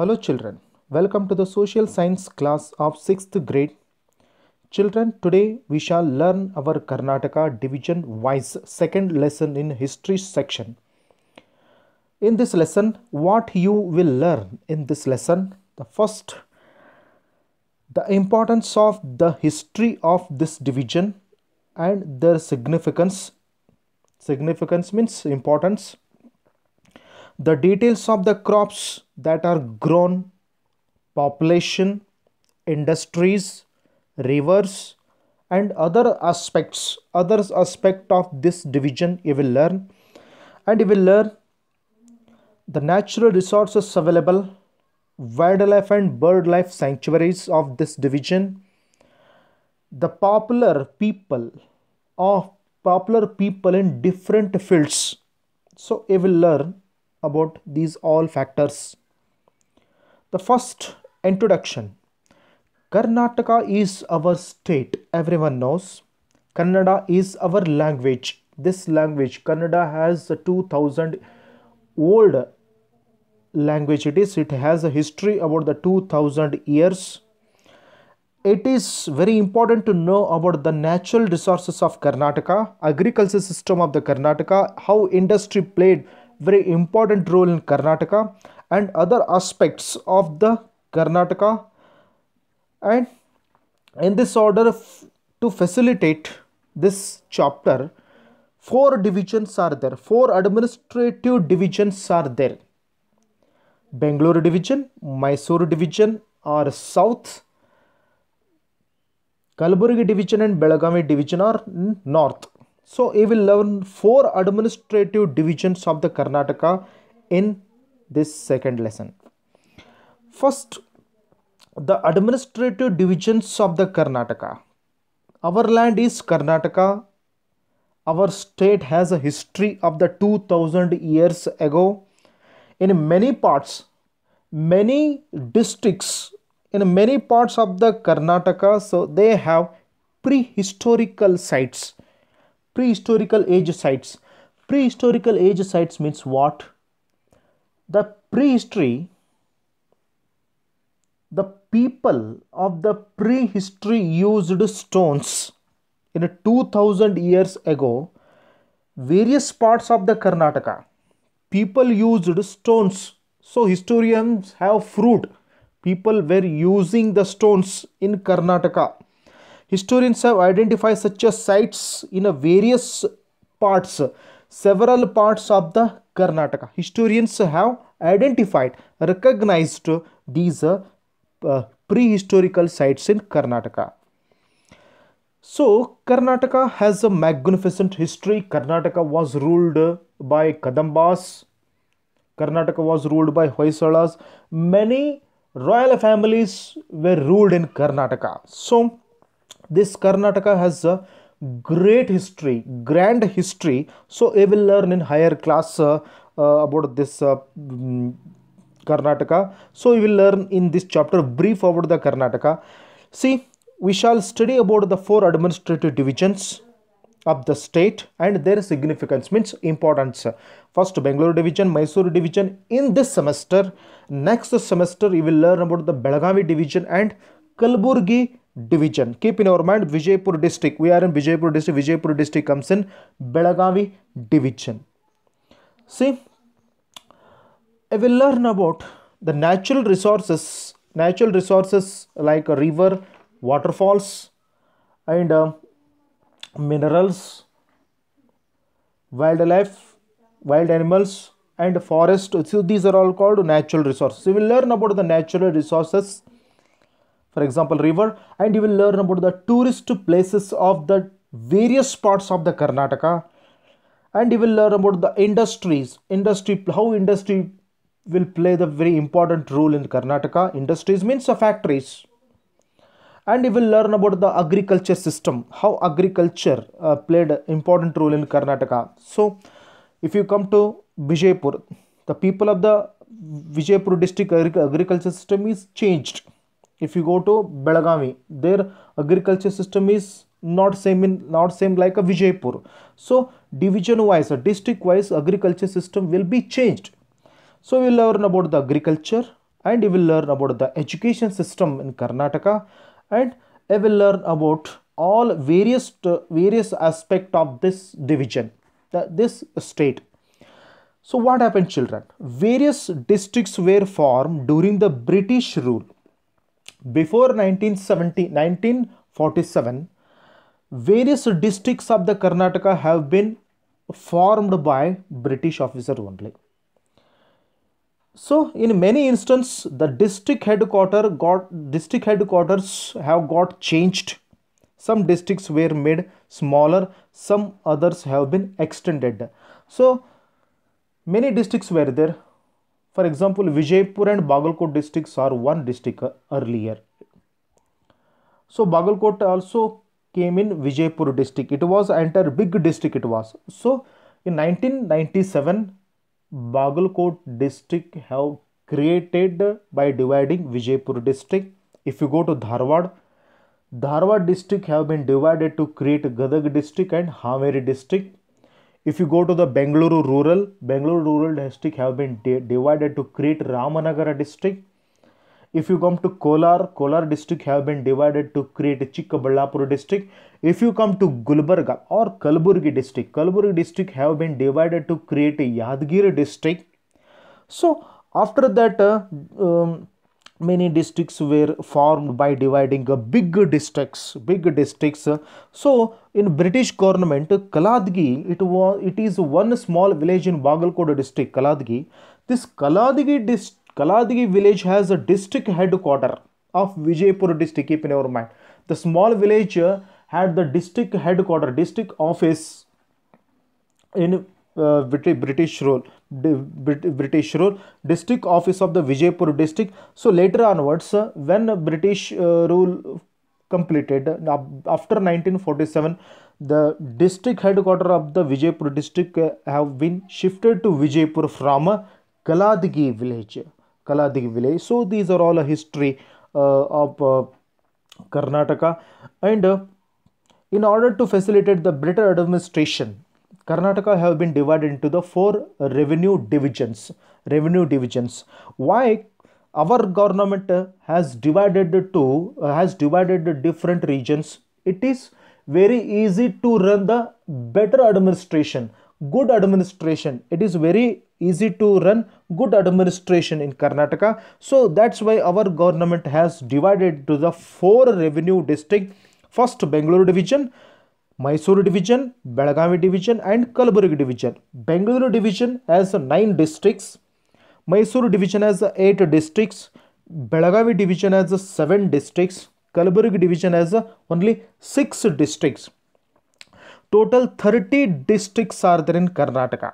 Hello children, welcome to the social science class of 6th grade. Children, today we shall learn our Karnataka division wise second lesson in history section. In this lesson, what you will learn in this lesson, the first, the importance of the history of this division and their significance. Significance means importance. The details of the crops that are grown, population, industries, rivers and other aspects, other aspect of this division you will learn and you will learn the natural resources available, wildlife and bird life sanctuaries of this division, the popular people of popular people in different fields. So you will learn about these all factors. The first introduction Karnataka is our state, everyone knows. Kannada is our language. This language, Kannada has 2000 old language it is it has a history about the 2000 years it is very important to know about the natural resources of karnataka agriculture system of the karnataka how industry played very important role in karnataka and other aspects of the Karnataka and in this order to facilitate this chapter four divisions are there four administrative divisions are there Bangalore division Mysore division are south Kalburgi division and Belagavi division are north so we will learn four administrative divisions of the Karnataka in this second lesson first the administrative divisions of the karnataka our land is karnataka our state has a history of the 2000 years ago in many parts many districts in many parts of the karnataka so they have prehistorical sites prehistorical age sites prehistorical age sites means what the prehistory the people of the prehistory used stones in 2000 years ago various parts of the karnataka people used stones so historians have proved people were using the stones in karnataka historians have identified such as sites in various parts several parts of the Karnataka. Historians have identified, recognized these uh, uh, prehistorical sites in Karnataka. So, Karnataka has a magnificent history. Karnataka was ruled by Kadambas. Karnataka was ruled by Hoysalas. Many royal families were ruled in Karnataka. So, this Karnataka has a uh, great history grand history so we will learn in higher class uh, uh, about this uh, mm, karnataka so we will learn in this chapter brief about the karnataka see we shall study about the four administrative divisions of the state and their significance means importance first bangalore division mysore division in this semester next semester we will learn about the belagavi division and kalburgi division. Keep in our mind Vijaypur district. We are in Vijaypur district. Vijaypur district comes in Belagavi division. See, I will learn about the natural resources, natural resources like a river, waterfalls, and uh, minerals, wildlife, wild animals, and forest. So these are all called natural resources. We will learn about the natural resources for example river and you will learn about the tourist places of the various parts of the Karnataka and you will learn about the industries industry how industry will play the very important role in Karnataka industries means the factories and you will learn about the agriculture system how agriculture uh, played an important role in Karnataka so if you come to Vijaypur the people of the Vijaypur district agriculture system is changed if you go to Belagavi, their agriculture system is not same in not same like a Vijaypur. So division wise, district wise agriculture system will be changed. So we will learn about the agriculture and we will learn about the education system in Karnataka and we will learn about all various uh, various aspect of this division, the, this state. So what happened children? Various districts were formed during the British rule before 1947, various districts of the Karnataka have been formed by British officer only. So in many instances, the district headquarters got district headquarters have got changed. Some districts were made smaller, some others have been extended. So many districts were there for example, Vijaypur and Bagalkot districts are one district uh, earlier. So Bagalkot also came in Vijaypur district. It was entire big district it was. So in 1997, Bagalkot district have created by dividing Vijaypur district. If you go to Dharwad, Dharwad district have been divided to create Gadag district and Haveri district. If you go to the Bengaluru rural, Bengaluru rural district have been divided to create Ramanagara district. If you come to Kolar, Kolar district have been divided to create Chikkaballapur district. If you come to Gulbarga or Kalburgi district, Kalburgi district have been divided to create Yadgir district. So after that, uh, um, many districts were formed by dividing big districts big districts so in british government kaladgi it was it is one small village in bagalkot district kaladgi this kaladgi dis kaladgi village has a district headquarter of vijaypur district keep in your mind the small village had the district headquarter district office in uh, British rule. British rule, district office of the Vijaypur district. So later onwards, uh, when British uh, rule completed uh, after 1947, the district headquarters of the Vijaypur district have been shifted to Vijaypur from Kaladgi village. Kaladgi village. So these are all a history uh, of uh, Karnataka and uh, in order to facilitate the better administration Karnataka have been divided into the four revenue divisions. Revenue divisions. Why our government has divided to has divided different regions? It is very easy to run the better administration, good administration. It is very easy to run good administration in Karnataka. So that's why our government has divided to the four revenue district. First Bangalore division, Mysore division, Belagavi division and Kalburgi division. Bengaluru division has 9 districts. Mysore division has 8 districts. Belagavi division has 7 districts. Kalburgi division has only 6 districts. Total 30 districts are there in Karnataka.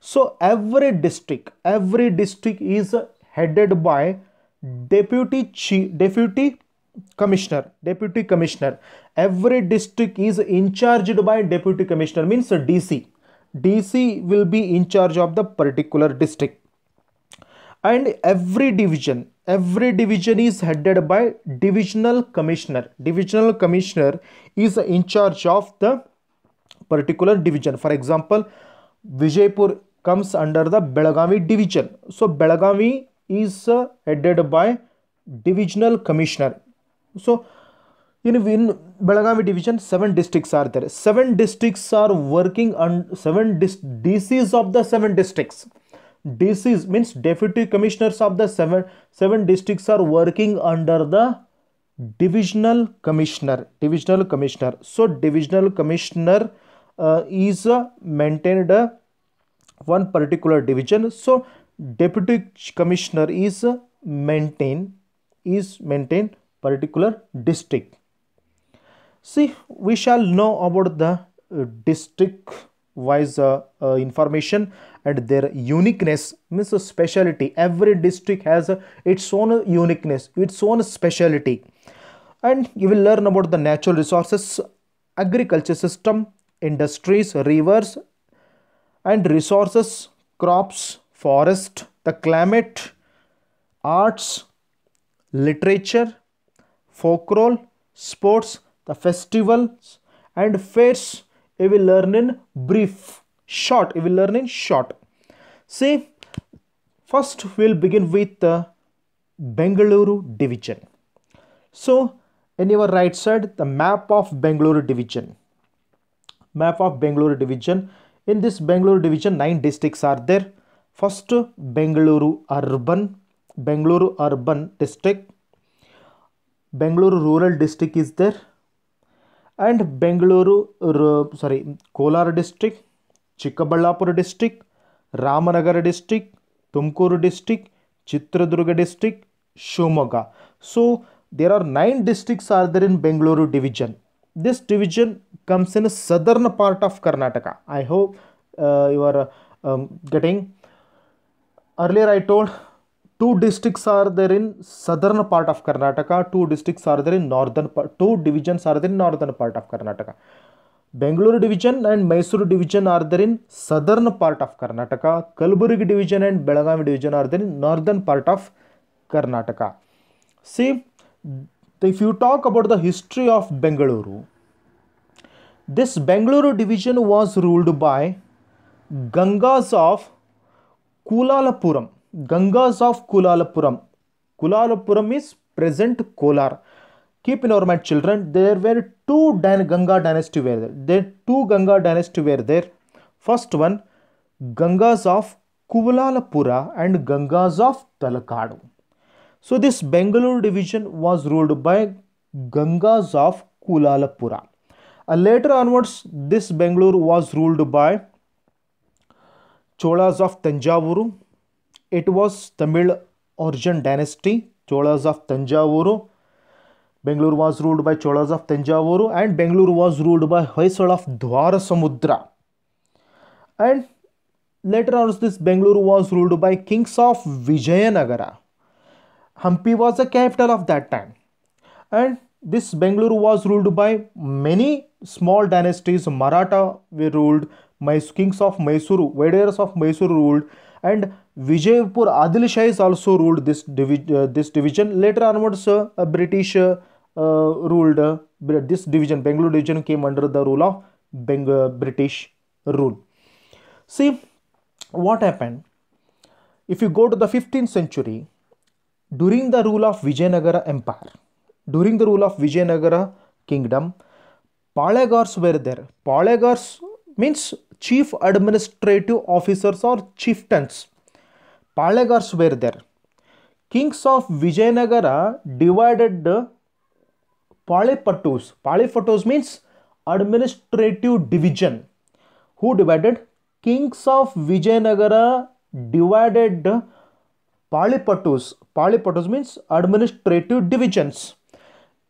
So every district, every district is headed by deputy chief, deputy commissioner deputy commissioner every district is in charged by deputy commissioner means dc dc will be in charge of the particular district and every division every division is headed by divisional commissioner divisional commissioner is in charge of the particular division for example vijaypur comes under the belagavi division so belagavi is uh, headed by divisional commissioner so in, in Belagavi division, seven districts are there. Seven districts are working and seven dis DCs of the seven districts. DCs means deputy commissioners of the seven seven districts are working under the divisional commissioner. Divisional commissioner. So divisional commissioner uh, is uh, maintained uh, one particular division. So deputy commissioner is maintained is maintained particular district see we shall know about the uh, district wise uh, uh, information and their uniqueness means a specialty every district has uh, its own uniqueness its own specialty and you will learn about the natural resources agriculture system industries rivers and resources crops forest the climate arts literature folklore, sports, the festivals and fairs we will learn in brief, short, we will learn in short. See, first we'll begin with the Bengaluru division. So, in your right side, the map of Bengaluru division. Map of Bengaluru division. In this Bengaluru division, nine districts are there. First, Bengaluru urban, Bengaluru urban district. Bangalore rural district is there and Bangalore uh, sorry Kolar district, Chikkaballapur district, Ramanagara district, Tumkur district, Chitradurga district, Shomoga. So there are nine districts are there in Bangalore division. This division comes in southern part of Karnataka. I hope uh, you are um, getting. Earlier I told two districts are there in southern part of Karnataka, two districts are there in northern part, two divisions are there in northern part of Karnataka. Bangalore division and Mysore division are there in southern part of Karnataka. Kalburgi division and Belagavi division are there in northern part of Karnataka. See, if you talk about the history of Bangalore, this Bangalore division was ruled by Gangas of Kulalapuram. Gangas of Kulalapuram. Kulalapuram is present Kolar. Keep in our mind, children, there were two Dan Ganga dynasty were there. there. Two Ganga dynasty were there. First one, Gangas of Kuvalalapura and Gangas of Talakadu. So this Bengaluru division was ruled by Gangas of Kulalapura. Uh, later onwards, this Bengaluru was ruled by Cholas of Tanjavuru, it was Tamil origin dynasty, Cholas of Tanjavuru. Bengaluru was ruled by Cholas of Tanjavuru and Bengaluru was ruled by Hoysala of Samudra. And later on this Bengaluru was ruled by kings of Vijayanagara. Hampi was the capital of that time. And this Bengaluru was ruled by many small dynasties. Maratha were ruled, kings of Mysuru, Vaidyars of Mysuru ruled and Vijaypur Adil also ruled this, divi- uh, this division. Later onwards, uh, a British uh, uh ruled uh, this division. Bangalore division came under the rule of Beng- uh, British rule. See what happened. If you go to the 15th century, during the rule of Vijayanagara Empire, during the rule of Vijayanagara Kingdom, Palagars were there. Palagars means chief administrative officers or chieftains Palagas were there. Kings of Vijayanagara divided the Palipatus. Palipatus means administrative division. Who divided? Kings of Vijayanagara divided the Palipatus. Palipatus means administrative divisions.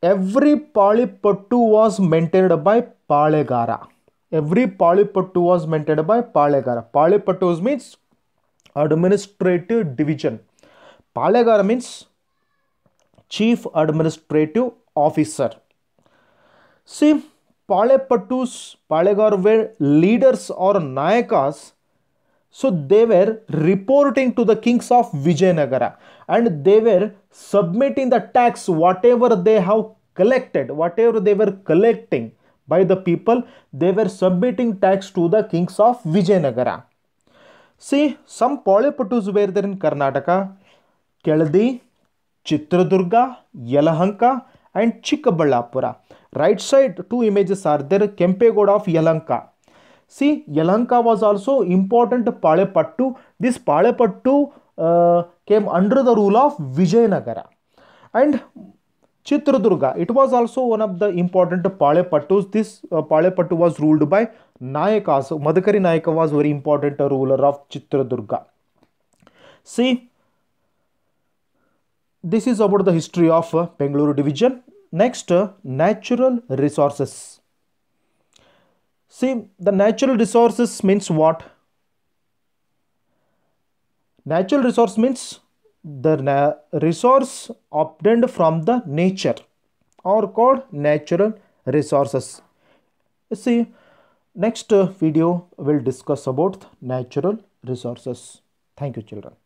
Every Palipattu was maintained by Palegara. Every Palipattu was maintained by Palegara. Palipatus means administrative division. Palagar means chief administrative officer. See, Palepatus, Palegar were leaders or Nayakas. So they were reporting to the kings of Vijayanagara and they were submitting the tax whatever they have collected, whatever they were collecting by the people, they were submitting tax to the kings of Vijayanagara. See, some Palepattus were there in Karnataka, Keladi, Chitradurga, Yelahanka and Chikaballapura. Right side, two images are there, kempegod of Yelanka. See, Yelahanka was also important Palepattu. This Palepattu came under the rule of Vijayanagara. And Chitradurga, it was also one of the important Palepattus. This Palepattu was ruled by Nayak आसो Madakari Nayak was very important ruler of Chitradurga see this is about the history of Bengaluru division next natural resources see the natural resources means what natural resource means the resource obtained from the nature or called natural resources see Next uh, video will discuss about natural resources. Thank you children.